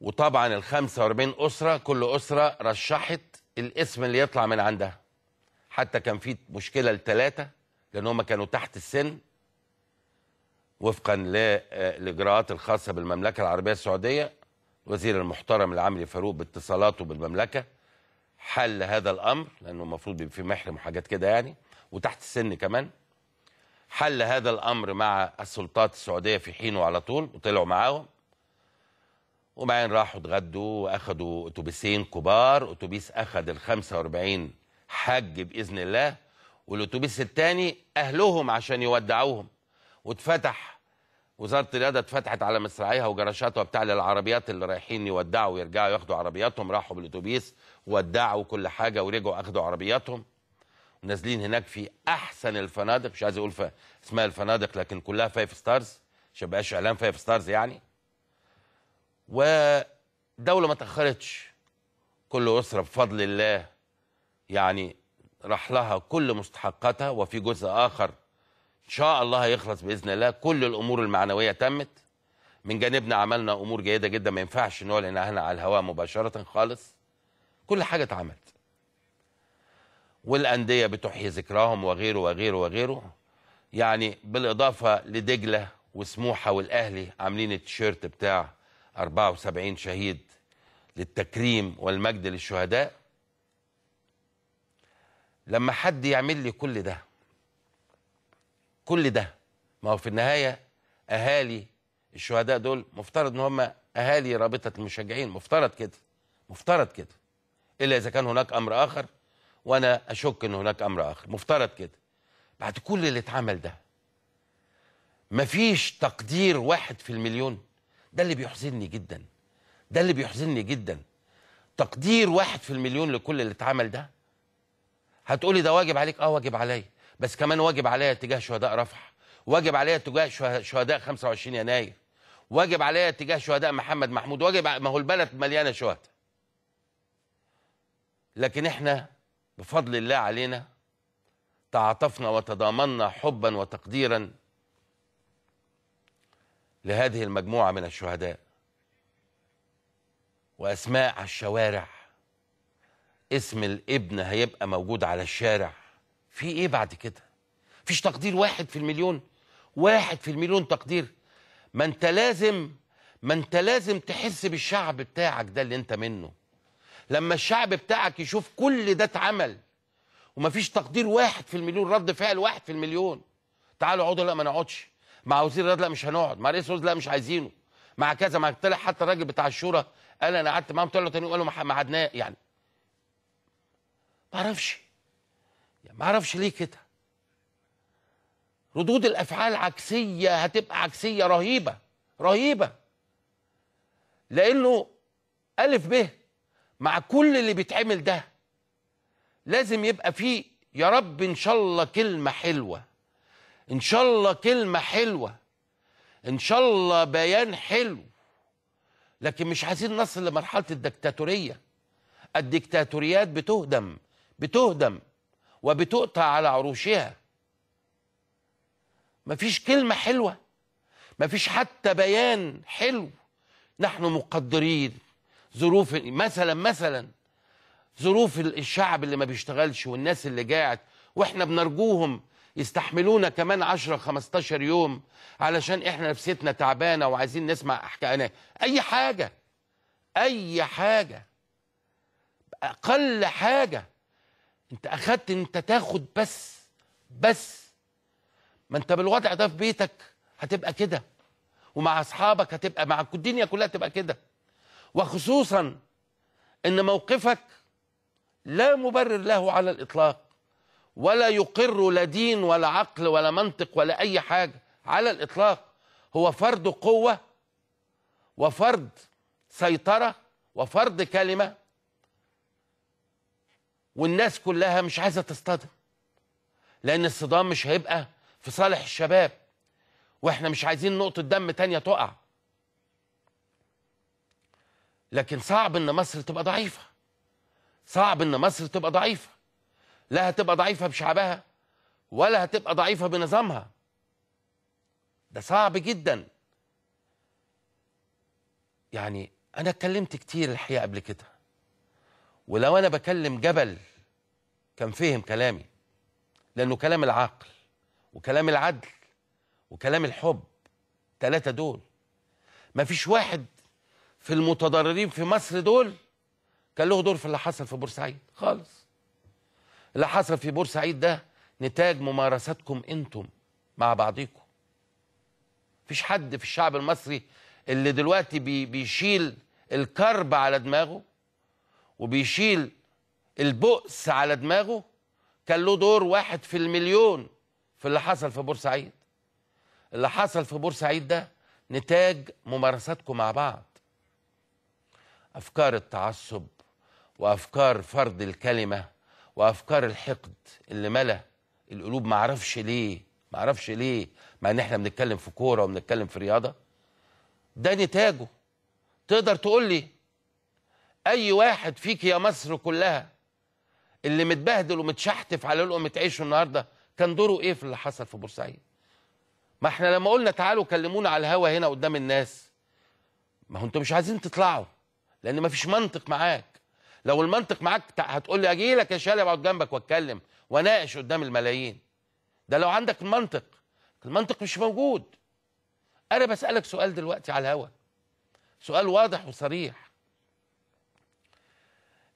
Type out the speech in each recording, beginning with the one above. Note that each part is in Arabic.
وطبعا ال 45 اسره كل اسره رشحت الاسم اللي يطلع من عندها حتى كان في مشكله لثلاثه لان هم كانوا تحت السن وفقا للاجراءات آه، الخاصه بالمملكه العربيه السعوديه الوزير المحترم العاملي فاروق باتصالاته بالمملكه حل هذا الامر لانه المفروض بيبقى في محرم وحاجات كده يعني وتحت السن كمان حل هذا الامر مع السلطات السعوديه في حينه على طول وطلعوا معاهم وبعدين راحوا اتغدوا واخدوا اتوبيسين كبار اتوبيس اخد ال 45 حج باذن الله والاتوبيس الثاني اهلهم عشان يودعوهم واتفتح وزاره الرياضه اتفتحت على مصراعيها وجراشاتها وبتاع للعربيات اللي رايحين يودعوا ويرجعوا ياخدوا عربياتهم راحوا بالاتوبيس ودعوا كل حاجه ورجعوا اخدوا عربياتهم ونازلين هناك في احسن الفنادق مش عايز اقول اسمها الفنادق لكن كلها فايف ستارز عشان ما اعلان فايف ستارز يعني ودولة ما تأخرتش كل أسرة بفضل الله يعني راح لها كل مستحقاتها وفي جزء آخر إن شاء الله هيخلص بإذن الله كل الأمور المعنوية تمت من جانبنا عملنا أمور جيدة جدا ما ينفعش نعلن هنا على الهواء مباشرة خالص كل حاجة اتعملت والأندية بتحيي ذكراهم وغيره وغيره وغيره يعني بالإضافة لدجلة وسموحة والأهلي عاملين التيشيرت بتاع 74 شهيد للتكريم والمجد للشهداء لما حد يعمل لي كل ده كل ده ما هو في النهاية أهالي الشهداء دول مفترض إن هم أهالي رابطة المشجعين مفترض كده مفترض كده إلا إذا كان هناك أمر آخر وأنا أشك إن هناك أمر آخر مفترض كده بعد كل اللي اتعمل ده مفيش تقدير واحد في المليون ده اللي بيحزنني جدا ده اللي بيحزنني جدا تقدير واحد في المليون لكل اللي اتعمل ده هتقولي ده واجب عليك اه واجب عليا بس كمان واجب عليا تجاه شهداء رفح واجب عليا تجاه شهداء 25 يناير واجب عليا تجاه شهداء محمد محمود واجب ما هو البلد مليانه شهداء لكن احنا بفضل الله علينا تعاطفنا وتضامنا حبا وتقديرا لهذه المجموعة من الشهداء وأسماء على الشوارع اسم الابن هيبقى موجود على الشارع في ايه بعد كده فيش تقدير واحد في المليون واحد في المليون تقدير ما انت لازم ما انت لازم تحس بالشعب بتاعك ده اللي انت منه لما الشعب بتاعك يشوف كل ده اتعمل وما فيش تقدير واحد في المليون رد فعل واحد في المليون تعالوا اقعدوا لا ما نقعدش مع وزير الرياضه لا مش هنقعد مع رئيس لا مش عايزينه مع كذا مع طلع حتى الراجل بتاع الشورى قال انا قعدت معاهم طلعوا تاني وقالوا ما عدناه يعني ما اعرفش يعني ما اعرفش ليه كده ردود الافعال عكسيه هتبقى عكسيه رهيبه رهيبه لانه الف ب مع كل اللي بيتعمل ده لازم يبقى فيه يا رب ان شاء الله كلمه حلوه ان شاء الله كلمه حلوه ان شاء الله بيان حلو لكن مش عايزين نصل لمرحله الدكتاتوريه الدكتاتوريات بتهدم بتهدم وبتقطع على عروشها مفيش كلمه حلوه مفيش حتى بيان حلو نحن مقدرين ظروف مثلا مثلا ظروف الشعب اللي ما بيشتغلش والناس اللي جاعت واحنا بنرجوهم يستحملونا كمان 10 15 يوم علشان احنا نفسيتنا تعبانه وعايزين نسمع احكام اي حاجه اي حاجه اقل حاجه انت اخدت انت تاخد بس بس ما انت بالوضع ده في بيتك هتبقى كده ومع اصحابك هتبقى مع الدنيا كلها هتبقى كده وخصوصا ان موقفك لا مبرر له على الاطلاق ولا يقر لا دين ولا عقل ولا منطق ولا أي حاجة على الإطلاق هو فرض قوة وفرض سيطرة وفرض كلمة والناس كلها مش عايزة تصطدم لأن الصدام مش هيبقى في صالح الشباب واحنا مش عايزين نقطة دم تانية تقع لكن صعب ان مصر تبقى ضعيفة صعب ان مصر تبقى ضعيفة لا هتبقى ضعيفة بشعبها ولا هتبقى ضعيفة بنظامها ده صعب جدا يعني أنا اتكلمت كتير الحقيقة قبل كده ولو أنا بكلم جبل كان فهم كلامي لأنه كلام العقل وكلام العدل وكلام الحب التلاتة دول مفيش واحد في المتضررين في مصر دول كان له دور في اللي حصل في بورسعيد خالص اللي حصل في بورسعيد ده نتاج ممارساتكم انتم مع بعضيكم مفيش حد في الشعب المصري اللي دلوقتي بي بيشيل الكرب على دماغه وبيشيل البؤس على دماغه كان له دور واحد في المليون في اللي حصل في بورسعيد اللي حصل في بورسعيد ده نتاج ممارساتكم مع بعض افكار التعصب وافكار فرض الكلمه وافكار الحقد اللي ملا القلوب ما اعرفش ليه ما اعرفش ليه مع ان احنا بنتكلم في كوره وبنتكلم في رياضه ده نتاجه تقدر تقول لي اي واحد فيك يا مصر كلها اللي متبهدل ومتشحتف على لقمه عيشه النهارده كان دوره ايه في اللي حصل في بورسعيد ما احنا لما قلنا تعالوا كلمونا على الهوا هنا قدام الناس ما هو انتوا مش عايزين تطلعوا لان ما فيش منطق معاك لو المنطق معاك هتقول لي اجي لك يا شالي اقعد جنبك واتكلم واناقش قدام الملايين ده لو عندك المنطق المنطق مش موجود انا بسالك سؤال دلوقتي على الهوا سؤال واضح وصريح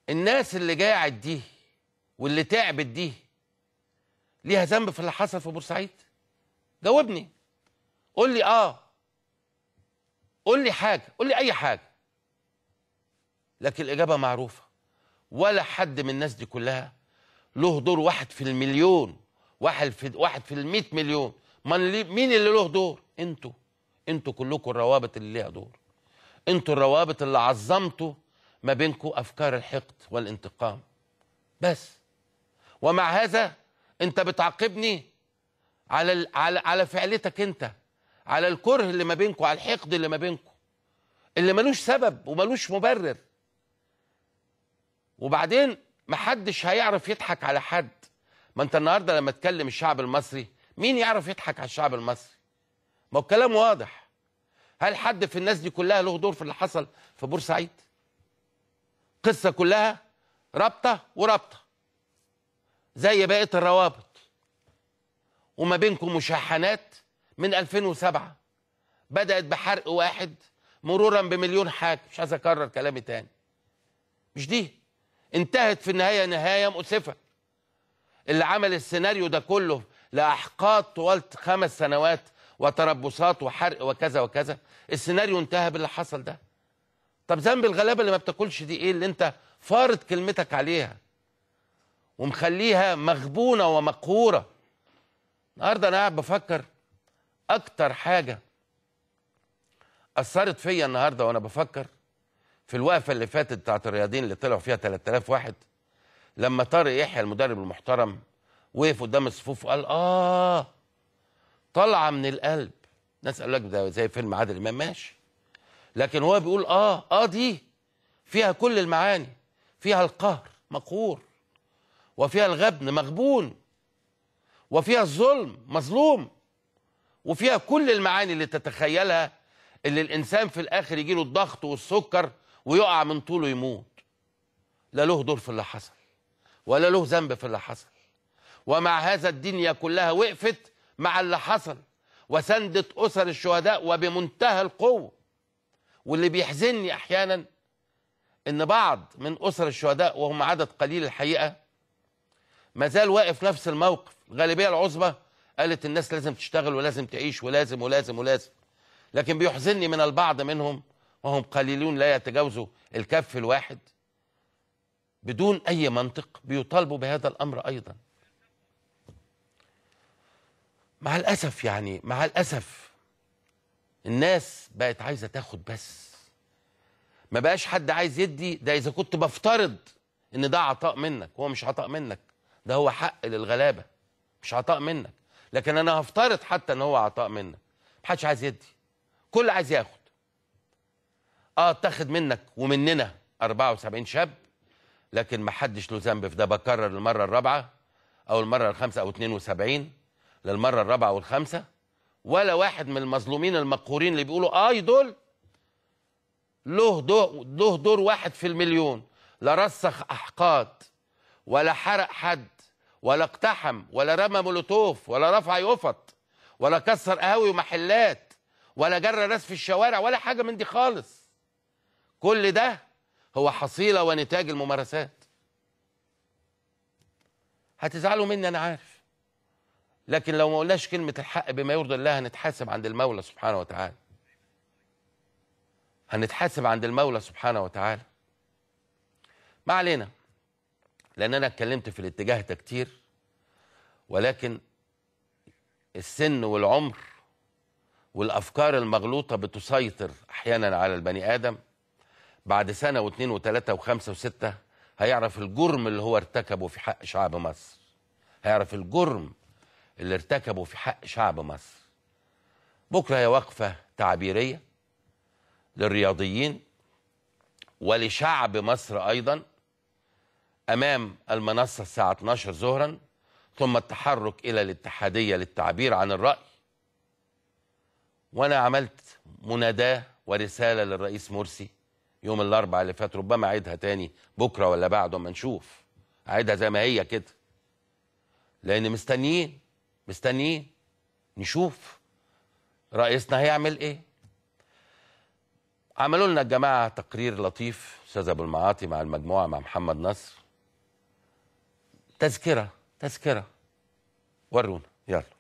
الناس اللي جاعت دي واللي تعبت دي ليها ذنب في اللي حصل في بورسعيد جاوبني قول لي اه قول لي حاجه قول لي اي حاجه لكن الاجابه معروفه ولا حد من الناس دي كلها له دور واحد في المليون واحد في واحد في المئة مليون من مين اللي له دور انتوا انتوا كلكم الروابط اللي ليها دور انتوا الروابط اللي عظمتوا ما بينكم افكار الحقد والانتقام بس ومع هذا انت بتعاقبني على على على فعلتك انت على الكره اللي ما بينكم على الحقد اللي ما بينكم اللي ملوش سبب وملوش مبرر وبعدين محدش هيعرف يضحك على حد ما انت النهارده لما تكلم الشعب المصري مين يعرف يضحك على الشعب المصري ما الكلام واضح هل حد في الناس دي كلها له دور في اللي حصل في بورسعيد قصه كلها رابطه ورابطه زي بقيه الروابط وما بينكم مشاحنات من 2007 بدات بحرق واحد مرورا بمليون حاجه مش عايز اكرر كلامي تاني مش دي انتهت في النهاية نهاية مؤسفة اللي عمل السيناريو ده كله لأحقاد طوال خمس سنوات وتربصات وحرق وكذا وكذا السيناريو انتهى باللي حصل ده طب ذنب الغلابة اللي ما بتاكلش دي ايه اللي انت فارض كلمتك عليها ومخليها مغبونة ومقهورة النهاردة انا قاعد بفكر اكتر حاجة اثرت فيا النهاردة وانا بفكر في الوقفه اللي فاتت بتاعت الرياضيين اللي طلعوا فيها 3000 واحد لما طارق يحيى المدرب المحترم وقف قدام الصفوف وقال اه طالعه من القلب ناس قالوا لك ده زي فيلم عادل امام ماشي لكن هو بيقول اه اه دي فيها كل المعاني فيها القهر مقهور وفيها الغبن مغبون وفيها الظلم مظلوم وفيها كل المعاني اللي تتخيلها اللي الانسان في الاخر يجيله الضغط والسكر ويقع من طوله يموت لا له دور في اللي حصل ولا له ذنب في اللي حصل ومع هذا الدنيا كلها وقفت مع اللي حصل وسندت أسر الشهداء وبمنتهى القوة واللي بيحزنني أحيانا إن بعض من أسر الشهداء وهم عدد قليل الحقيقة ما زال واقف نفس الموقف الغالبية العظمى قالت الناس لازم تشتغل ولازم تعيش ولازم ولازم ولازم لكن بيحزنني من البعض منهم وهم قليلون لا يتجاوزوا الكف الواحد بدون أي منطق بيطالبوا بهذا الأمر أيضا مع الأسف يعني مع الأسف الناس بقت عايزة تاخد بس ما بقاش حد عايز يدي ده إذا كنت بفترض إن ده عطاء منك هو مش عطاء منك ده هو حق للغلابة مش عطاء منك لكن أنا هفترض حتى إن هو عطاء منك محدش عايز يدي كل عايز ياخد اه اتاخد منك ومننا 74 شاب لكن ما حدش له ذنب في ده بكرر المره الرابعه او المره الخامسه او 72 للمره الرابعه والخامسه ولا واحد من المظلومين المقهورين اللي بيقولوا آه، اي دول له دور له دور واحد في المليون لا رسخ احقاد ولا حرق حد ولا اقتحم ولا رمى مولوتوف ولا رفع يقفط ولا كسر قهاوي ومحلات ولا جرى ناس في الشوارع ولا حاجه من دي خالص كل ده هو حصيلة ونتاج الممارسات هتزعلوا مني أنا عارف لكن لو ما قلناش كلمة الحق بما يرضي الله هنتحاسب عند المولى سبحانه وتعالى هنتحاسب عند المولى سبحانه وتعالى ما علينا لأن أنا اتكلمت في الاتجاه ده كتير ولكن السن والعمر والأفكار المغلوطة بتسيطر أحيانا على البني آدم بعد سنة واثنين وثلاثة وخمسة وستة هيعرف الجرم اللي هو ارتكبه في حق شعب مصر هيعرف الجرم اللي ارتكبه في حق شعب مصر بكرة هي وقفة تعبيرية للرياضيين ولشعب مصر أيضا أمام المنصة الساعة 12 ظهرا ثم التحرك إلى الاتحادية للتعبير عن الرأي وأنا عملت مناداة ورسالة للرئيس مرسي يوم الاربعاء اللي فات ربما اعيدها تاني بكره ولا بعده اما نشوف اعيدها زي ما هي كده لان مستنيين مستنيين نشوف رئيسنا هيعمل ايه عملوا لنا الجماعه تقرير لطيف استاذ ابو المعاطي مع المجموعه مع محمد نصر تذكره تذكره ورونا يلا